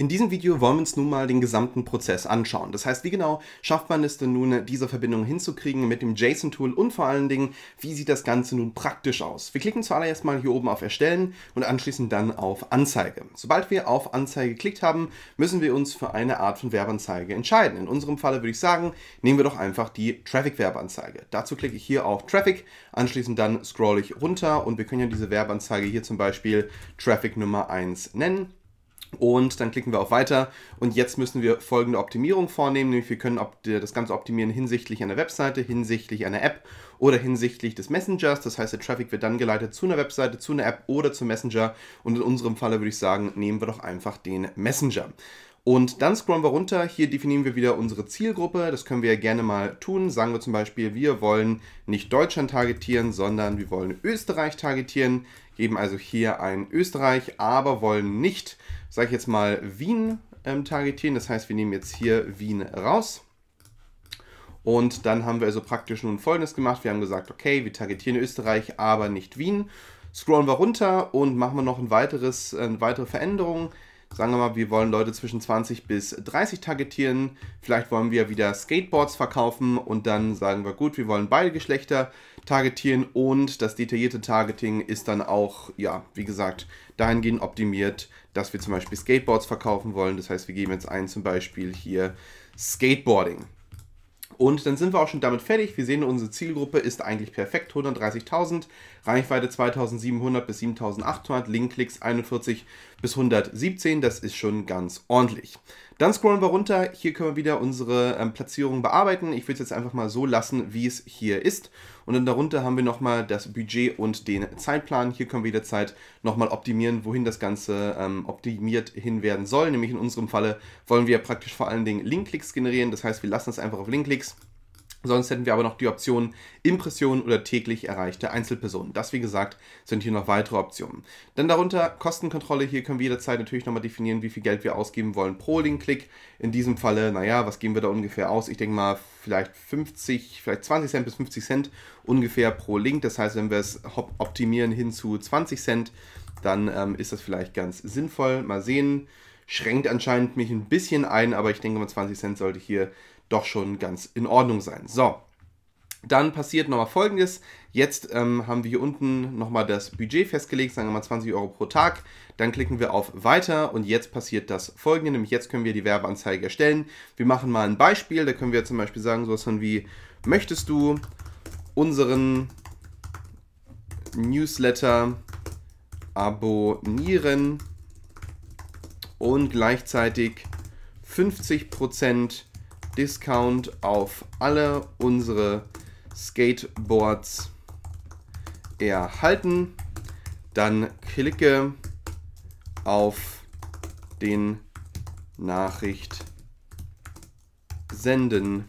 In diesem Video wollen wir uns nun mal den gesamten Prozess anschauen. Das heißt, wie genau schafft man es denn nun, diese Verbindung hinzukriegen mit dem JSON-Tool und vor allen Dingen, wie sieht das Ganze nun praktisch aus? Wir klicken zuallererst mal hier oben auf Erstellen und anschließend dann auf Anzeige. Sobald wir auf Anzeige geklickt haben, müssen wir uns für eine Art von Werbeanzeige entscheiden. In unserem Falle würde ich sagen, nehmen wir doch einfach die Traffic-Werbeanzeige. Dazu klicke ich hier auf Traffic, anschließend dann scroll ich runter und wir können ja diese Werbeanzeige hier zum Beispiel Traffic Nummer 1 nennen und dann klicken wir auf Weiter und jetzt müssen wir folgende Optimierung vornehmen, nämlich wir können äh, das Ganze optimieren hinsichtlich einer Webseite, hinsichtlich einer App oder hinsichtlich des Messengers. Das heißt, der Traffic wird dann geleitet zu einer Webseite, zu einer App oder zum Messenger und in unserem Falle würde ich sagen, nehmen wir doch einfach den Messenger. Und dann scrollen wir runter. Hier definieren wir wieder unsere Zielgruppe. Das können wir ja gerne mal tun. Sagen wir zum Beispiel, wir wollen nicht Deutschland targetieren, sondern wir wollen Österreich targetieren. Geben also hier ein Österreich, aber wollen nicht, sage ich jetzt mal, Wien ähm, targetieren. Das heißt, wir nehmen jetzt hier Wien raus. Und dann haben wir also praktisch nun Folgendes gemacht. Wir haben gesagt, okay, wir targetieren Österreich, aber nicht Wien. Scrollen wir runter und machen wir noch ein weiteres, eine weitere Veränderung. Sagen wir mal, wir wollen Leute zwischen 20 bis 30 targetieren. Vielleicht wollen wir wieder Skateboards verkaufen und dann sagen wir, gut, wir wollen beide Geschlechter targetieren und das detaillierte Targeting ist dann auch, ja, wie gesagt, dahingehend optimiert, dass wir zum Beispiel Skateboards verkaufen wollen. Das heißt, wir geben jetzt ein zum Beispiel hier Skateboarding. Und dann sind wir auch schon damit fertig. Wir sehen, unsere Zielgruppe ist eigentlich perfekt. 130.000, Reichweite 2700 bis 7800, Linkklicks 41 bis 117. Das ist schon ganz ordentlich. Dann scrollen wir runter. Hier können wir wieder unsere ähm, Platzierung bearbeiten. Ich will es jetzt einfach mal so lassen, wie es hier ist. Und dann darunter haben wir nochmal das Budget und den Zeitplan. Hier können wir jederzeit nochmal optimieren, wohin das Ganze ähm, optimiert hin werden soll. Nämlich in unserem Falle wollen wir praktisch vor allen Dingen Linkklicks generieren. Das heißt, wir lassen es einfach auf Linkklicks. Sonst hätten wir aber noch die Option Impressionen oder täglich erreichte Einzelpersonen. Das, wie gesagt, sind hier noch weitere Optionen. Dann darunter Kostenkontrolle. Hier können wir jederzeit natürlich nochmal definieren, wie viel Geld wir ausgeben wollen pro Link-Klick. In diesem Falle, naja, was geben wir da ungefähr aus? Ich denke mal, vielleicht 50, vielleicht 20 Cent bis 50 Cent ungefähr pro Link. Das heißt, wenn wir es optimieren hin zu 20 Cent, dann ähm, ist das vielleicht ganz sinnvoll. Mal sehen. Schränkt anscheinend mich ein bisschen ein, aber ich denke mal, 20 Cent sollte hier doch schon ganz in Ordnung sein. So, dann passiert nochmal folgendes. Jetzt ähm, haben wir hier unten nochmal das Budget festgelegt, sagen wir mal 20 Euro pro Tag. Dann klicken wir auf Weiter und jetzt passiert das folgende, nämlich jetzt können wir die Werbeanzeige erstellen. Wir machen mal ein Beispiel, da können wir zum Beispiel sagen, sowas von wie, möchtest du unseren Newsletter abonnieren und gleichzeitig 50% Discount auf alle unsere Skateboards erhalten. Dann klicke auf den Nachricht senden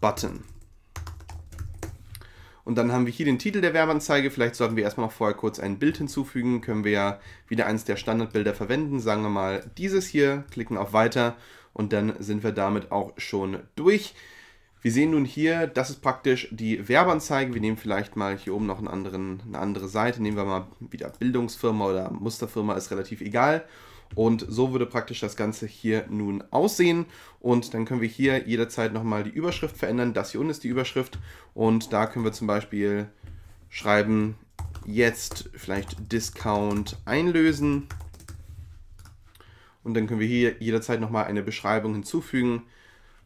Button. Und dann haben wir hier den Titel der Werbeanzeige. Vielleicht sollten wir erstmal noch vorher kurz ein Bild hinzufügen. Können wir ja wieder eines der Standardbilder verwenden. Sagen wir mal dieses hier, klicken auf Weiter und dann sind wir damit auch schon durch. Wir sehen nun hier, das ist praktisch die Werbeanzeige. Wir nehmen vielleicht mal hier oben noch einen anderen, eine andere Seite. Nehmen wir mal wieder Bildungsfirma oder Musterfirma, ist relativ egal. Und so würde praktisch das Ganze hier nun aussehen. Und dann können wir hier jederzeit nochmal die Überschrift verändern. Das hier unten ist die Überschrift. Und da können wir zum Beispiel schreiben, jetzt vielleicht Discount einlösen. Und dann können wir hier jederzeit nochmal eine Beschreibung hinzufügen.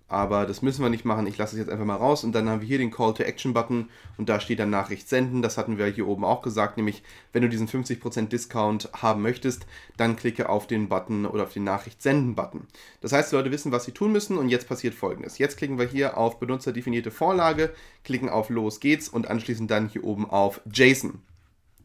Aber das müssen wir nicht machen. Ich lasse es jetzt einfach mal raus. Und dann haben wir hier den Call to Action Button und da steht dann Nachricht senden. Das hatten wir hier oben auch gesagt, nämlich wenn du diesen 50% Discount haben möchtest, dann klicke auf den Button oder auf den Nachricht senden Button. Das heißt, die Leute wissen, was sie tun müssen und jetzt passiert folgendes. Jetzt klicken wir hier auf benutzerdefinierte Vorlage, klicken auf Los geht's und anschließend dann hier oben auf JSON.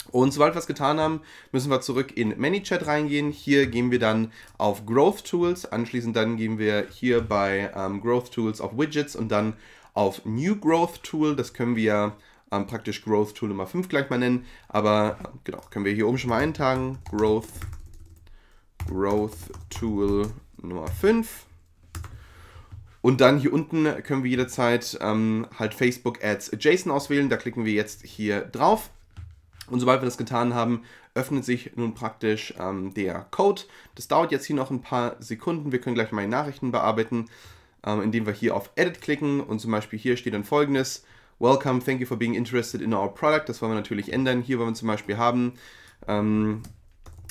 Und sobald wir es getan haben, müssen wir zurück in ManyChat reingehen. Hier gehen wir dann auf Growth Tools. Anschließend dann gehen wir hier bei ähm, Growth Tools auf Widgets und dann auf New Growth Tool. Das können wir ähm, praktisch Growth Tool Nummer 5 gleich mal nennen. Aber äh, genau, können wir hier oben schon mal eintragen. Growth, Growth Tool Nummer 5. Und dann hier unten können wir jederzeit ähm, halt Facebook Ads Adjacent auswählen. Da klicken wir jetzt hier drauf und sobald wir das getan haben, öffnet sich nun praktisch ähm, der Code. Das dauert jetzt hier noch ein paar Sekunden. Wir können gleich mal die Nachrichten bearbeiten, ähm, indem wir hier auf Edit klicken und zum Beispiel hier steht dann folgendes. Welcome, thank you for being interested in our product. Das wollen wir natürlich ändern. Hier wollen wir zum Beispiel haben. Ähm,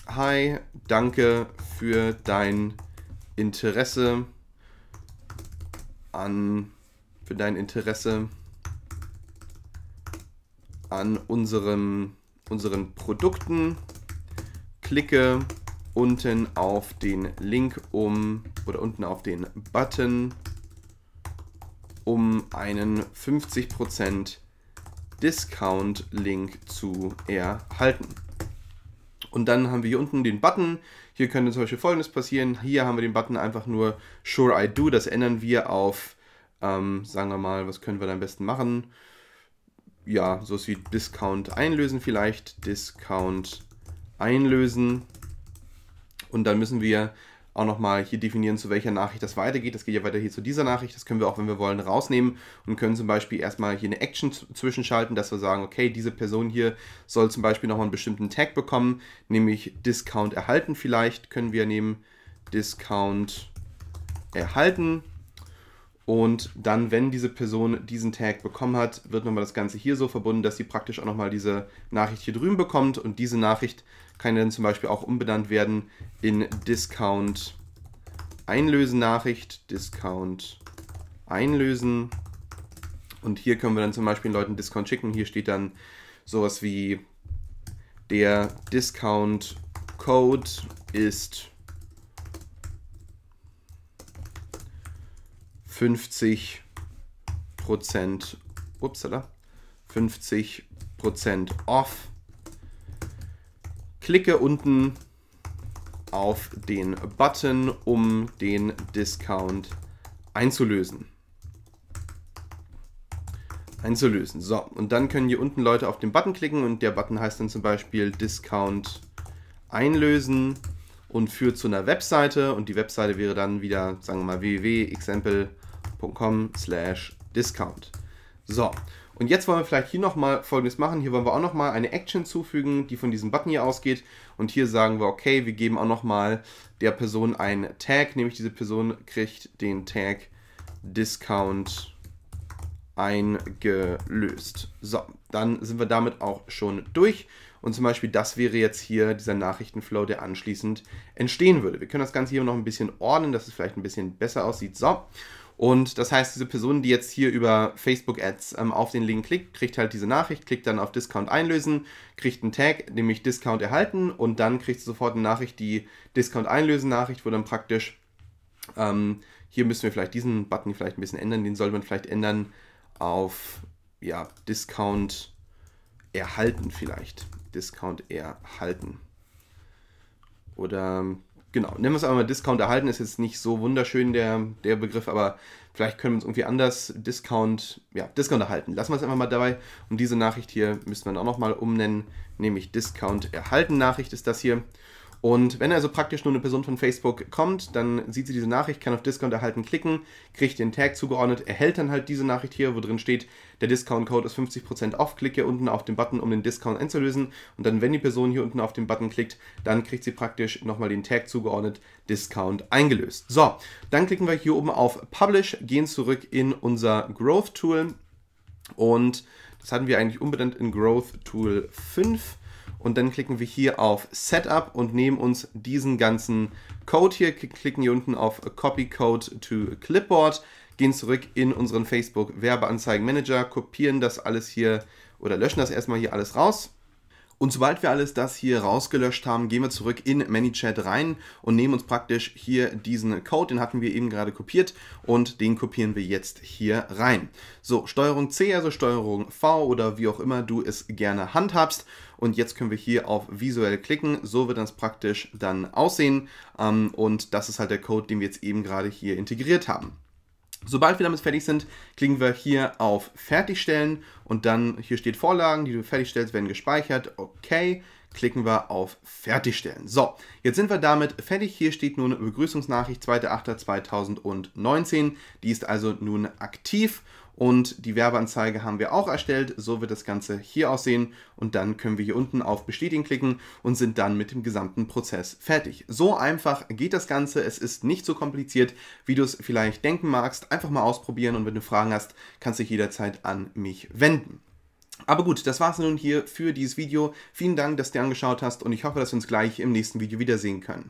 Hi, danke für dein Interesse an für dein Interesse an unserem unseren Produkten, klicke unten auf den Link um oder unten auf den Button um einen 50% Discount-Link zu erhalten. Und dann haben wir hier unten den Button. Hier könnte zum Beispiel folgendes passieren. Hier haben wir den Button einfach nur Sure I Do. Das ändern wir auf, ähm, sagen wir mal, was können wir da am besten machen? ja, so wie Discount einlösen vielleicht, Discount einlösen. Und dann müssen wir auch nochmal hier definieren, zu welcher Nachricht das weitergeht. Das geht ja weiter hier zu dieser Nachricht. Das können wir auch, wenn wir wollen, rausnehmen und können zum Beispiel erstmal hier eine Action zwischenschalten, dass wir sagen, okay, diese Person hier soll zum Beispiel nochmal einen bestimmten Tag bekommen, nämlich Discount erhalten vielleicht, können wir nehmen Discount erhalten und dann, wenn diese Person diesen Tag bekommen hat, wird nochmal das Ganze hier so verbunden, dass sie praktisch auch nochmal diese Nachricht hier drüben bekommt. Und diese Nachricht kann dann zum Beispiel auch umbenannt werden in Discount einlösen Nachricht, Discount einlösen. Und hier können wir dann zum Beispiel Leuten Discount schicken. Hier steht dann sowas wie der Discount Code ist 50 Prozent, upsala, 50 Prozent off. Klicke unten auf den Button, um den Discount einzulösen. Einzulösen. So, und dann können hier unten Leute auf den Button klicken und der Button heißt dann zum Beispiel Discount einlösen und führt zu einer Webseite und die Webseite wäre dann wieder, sagen wir mal, www.example.com discount. So, und jetzt wollen wir vielleicht hier nochmal folgendes machen. Hier wollen wir auch nochmal eine Action zufügen, die von diesem Button hier ausgeht. Und hier sagen wir, okay, wir geben auch nochmal der Person einen Tag, nämlich diese Person kriegt den Tag Discount eingelöst. So, dann sind wir damit auch schon durch. Und zum Beispiel das wäre jetzt hier dieser Nachrichtenflow, der anschließend entstehen würde. Wir können das Ganze hier noch ein bisschen ordnen, dass es vielleicht ein bisschen besser aussieht. So, und das heißt, diese Person, die jetzt hier über Facebook Ads ähm, auf den Link klickt, kriegt halt diese Nachricht, klickt dann auf Discount einlösen, kriegt einen Tag, nämlich Discount erhalten und dann kriegt sie sofort eine Nachricht, die Discount einlösen Nachricht, wo dann praktisch, ähm, hier müssen wir vielleicht diesen Button vielleicht ein bisschen ändern, den sollte man vielleicht ändern auf, ja, Discount erhalten vielleicht. Discount erhalten. Oder genau, nennen wir es einmal Discount erhalten, ist jetzt nicht so wunderschön der, der Begriff, aber vielleicht können wir uns irgendwie anders Discount, ja, Discount erhalten. Lassen wir es einfach mal dabei und diese Nachricht hier müssen wir dann auch nochmal umnennen, nämlich Discount erhalten Nachricht ist das hier. Und wenn also praktisch nur eine Person von Facebook kommt, dann sieht sie diese Nachricht, kann auf Discount erhalten klicken, kriegt den Tag zugeordnet, erhält dann halt diese Nachricht hier, wo drin steht, der Discount-Code ist 50% off, klicke unten auf den Button, um den Discount einzulösen. Und dann, wenn die Person hier unten auf den Button klickt, dann kriegt sie praktisch nochmal den Tag zugeordnet, Discount eingelöst. So, dann klicken wir hier oben auf Publish, gehen zurück in unser Growth-Tool und das hatten wir eigentlich unbedingt in Growth Tool 5 und dann klicken wir hier auf Setup und nehmen uns diesen ganzen Code hier, klicken hier unten auf Copy Code to Clipboard, gehen zurück in unseren Facebook Werbeanzeigen Manager, kopieren das alles hier oder löschen das erstmal hier alles raus und sobald wir alles das hier rausgelöscht haben, gehen wir zurück in ManyChat rein und nehmen uns praktisch hier diesen Code, den hatten wir eben gerade kopiert und den kopieren wir jetzt hier rein. So, Steuerung C, also Steuerung V oder wie auch immer du es gerne handhabst. Und jetzt können wir hier auf visuell klicken. So wird das praktisch dann aussehen. Ähm, und das ist halt der Code, den wir jetzt eben gerade hier integriert haben. Sobald wir damit fertig sind, klicken wir hier auf Fertigstellen und dann hier steht Vorlagen, die du fertigstellst, werden gespeichert. Okay, klicken wir auf Fertigstellen. So, jetzt sind wir damit fertig. Hier steht nun Begrüßungsnachricht 2.8.2019. Die ist also nun aktiv und die Werbeanzeige haben wir auch erstellt. So wird das Ganze hier aussehen und dann können wir hier unten auf Bestätigen klicken und sind dann mit dem gesamten Prozess fertig. So einfach geht das Ganze. Es ist nicht so kompliziert, wie du es vielleicht denken magst. Einfach mal ausprobieren und wenn du Fragen hast, kannst du dich jederzeit an mich wenden. Aber gut, das war es nun hier für dieses Video. Vielen Dank, dass du dir angeschaut hast und ich hoffe, dass wir uns gleich im nächsten Video wiedersehen können.